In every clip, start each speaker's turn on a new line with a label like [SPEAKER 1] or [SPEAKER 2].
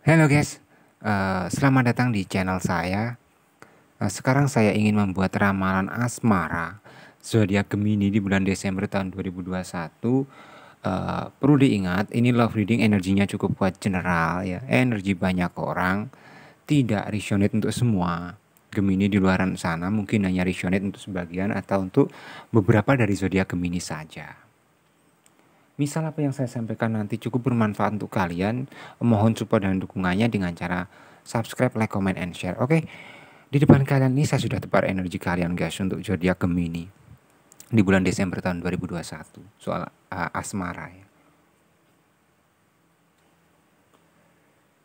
[SPEAKER 1] Halo guys, uh, selamat datang di channel saya. Uh, sekarang saya ingin membuat ramalan asmara zodiak Gemini di bulan Desember tahun 2021. Uh, eh, perlu diingat, ini love reading energinya cukup kuat general ya, energi banyak orang, tidak resonate untuk semua. Gemini di luaran sana mungkin hanya resonate untuk sebagian atau untuk beberapa dari zodiak Gemini saja. Misal apa yang saya sampaikan nanti cukup bermanfaat untuk kalian, mohon support dan dukungannya dengan cara subscribe, like, comment, and share. Oke, di depan kalian ini saya sudah tebar energi kalian guys untuk zodiak Gemini di bulan Desember tahun 2021 soal uh, asmara ya.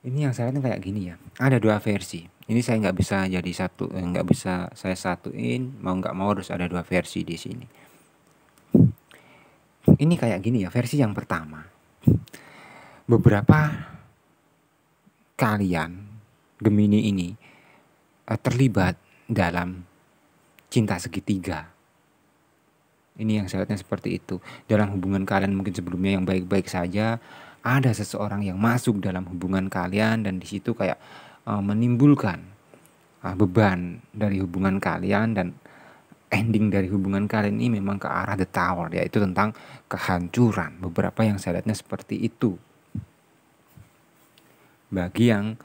[SPEAKER 1] Ini yang saya lihat kayak gini ya. Ada dua versi. Ini saya nggak bisa jadi satu, eh, nggak bisa saya satuin. Mau nggak mau harus ada dua versi di sini ini kayak gini ya versi yang pertama beberapa kalian Gemini ini eh, terlibat dalam cinta segitiga ini yang saya seperti itu dalam hubungan kalian mungkin sebelumnya yang baik-baik saja ada seseorang yang masuk dalam hubungan kalian dan di situ kayak uh, menimbulkan uh, beban dari hubungan kalian dan ending dari hubungan kalian ini memang ke arah the tower yaitu tentang kehancuran beberapa yang saya lihatnya seperti itu bagi yang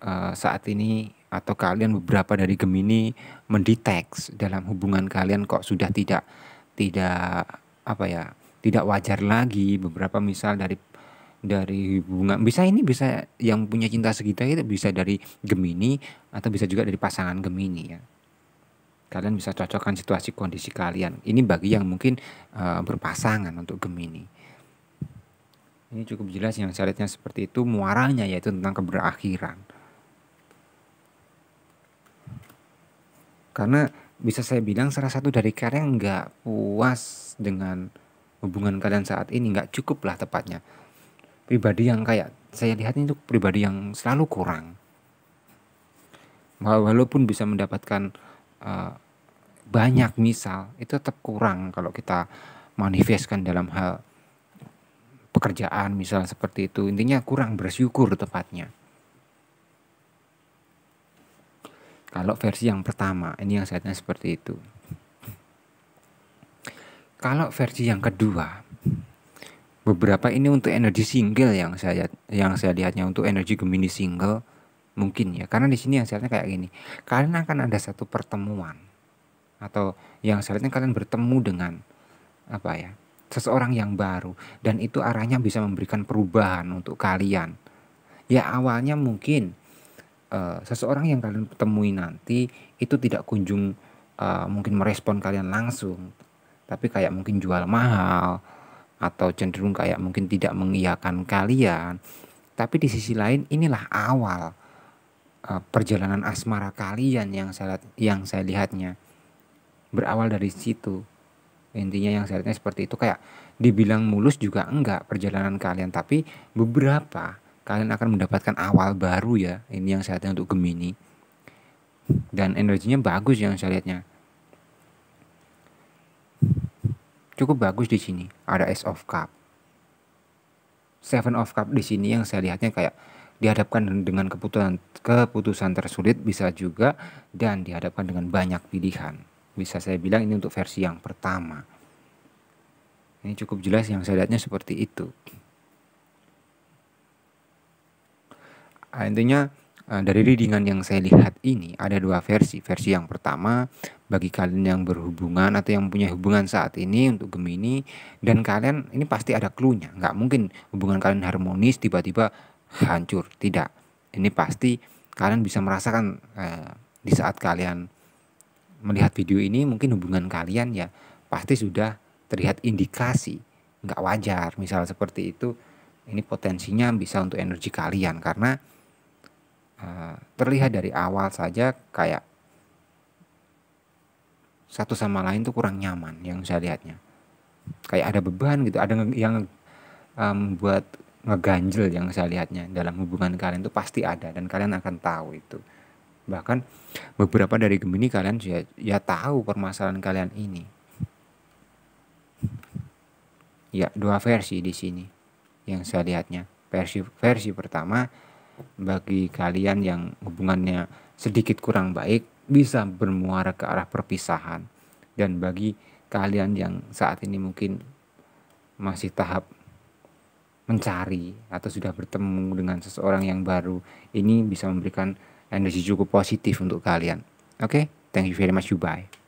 [SPEAKER 1] uh, saat ini atau kalian beberapa dari Gemini mendeteks dalam hubungan kalian kok sudah tidak tidak apa ya tidak wajar lagi beberapa misal dari dari hubungan bisa ini bisa yang punya cinta segitiga itu bisa dari Gemini atau bisa juga dari pasangan Gemini ya kalian bisa cocokkan situasi kondisi kalian. Ini bagi yang mungkin uh, berpasangan untuk Gemini. Ini cukup jelas yang saya seperti itu muaranya yaitu tentang keberakhiran. Karena bisa saya bilang salah satu dari kalian nggak puas dengan hubungan kalian saat ini, nggak cukup lah tepatnya. Pribadi yang kayak saya lihat itu pribadi yang selalu kurang. Walaupun bisa mendapatkan Eh, banyak misal itu tetap kurang kalau kita manifestkan dalam hal pekerjaan misal seperti itu intinya kurang bersyukur tepatnya kalau versi yang pertama ini yang sehatnya seperti itu kalau versi yang kedua beberapa ini untuk energi single yang saya yang saya lihatnya untuk energi Gemini single mungkin ya karena di sini yang seharusnya kayak gini kalian akan ada satu pertemuan atau yang seharusnya kalian bertemu dengan apa ya seseorang yang baru dan itu arahnya bisa memberikan perubahan untuk kalian ya awalnya mungkin uh, seseorang yang kalian temui nanti itu tidak kunjung uh, mungkin merespon kalian langsung tapi kayak mungkin jual mahal atau cenderung kayak mungkin tidak mengiyakan kalian tapi di sisi lain inilah awal Eh, perjalanan asmara kalian yang saya yang saya lihatnya berawal dari situ intinya yang saya lihatnya seperti itu kayak dibilang mulus juga enggak perjalanan kalian tapi beberapa kalian akan mendapatkan awal baru ya ini yang saya lihatnya untuk Gemini dan energinya bagus yang saya lihatnya cukup bagus di sini ada S of Cup Seven of Cup di sini yang saya lihatnya kayak dihadapkan dengan keputusan keputusan tersulit bisa juga dan dihadapkan dengan banyak pilihan. Bisa saya bilang ini untuk versi yang pertama. Ini cukup jelas yang saya lihatnya seperti itu. Ah, intinya ah, dari readingan yang saya lihat ini ada dua versi. Versi yang pertama bagi kalian yang berhubungan atau yang punya hubungan saat ini untuk Gemini dan kalian ini pasti ada clue Nggak mungkin hubungan kalian harmonis tiba-tiba hancur. Tidak. Ini pasti kalian bisa merasakan eh, di saat kalian melihat video ini mungkin hubungan kalian ya pasti sudah terlihat indikasi nggak wajar misal seperti itu ini potensinya bisa untuk energi kalian karena eh, terlihat dari awal saja kayak satu sama lain tuh kurang nyaman yang saya lihatnya kayak ada beban gitu ada yang eh, membuat um, ngeganjel yang saya lihatnya dalam hubungan kalian itu pasti ada dan kalian akan tahu itu bahkan beberapa dari Gemini kalian ya, ya tahu permasalahan kalian ini ya dua versi di sini yang saya lihatnya versi versi pertama bagi kalian yang hubungannya sedikit kurang baik bisa bermuara ke arah perpisahan dan bagi kalian yang saat ini mungkin masih tahap mencari atau sudah bertemu dengan seseorang yang baru ini bisa memberikan energi cukup positif untuk kalian. Oke, okay? thank you very much. You bye.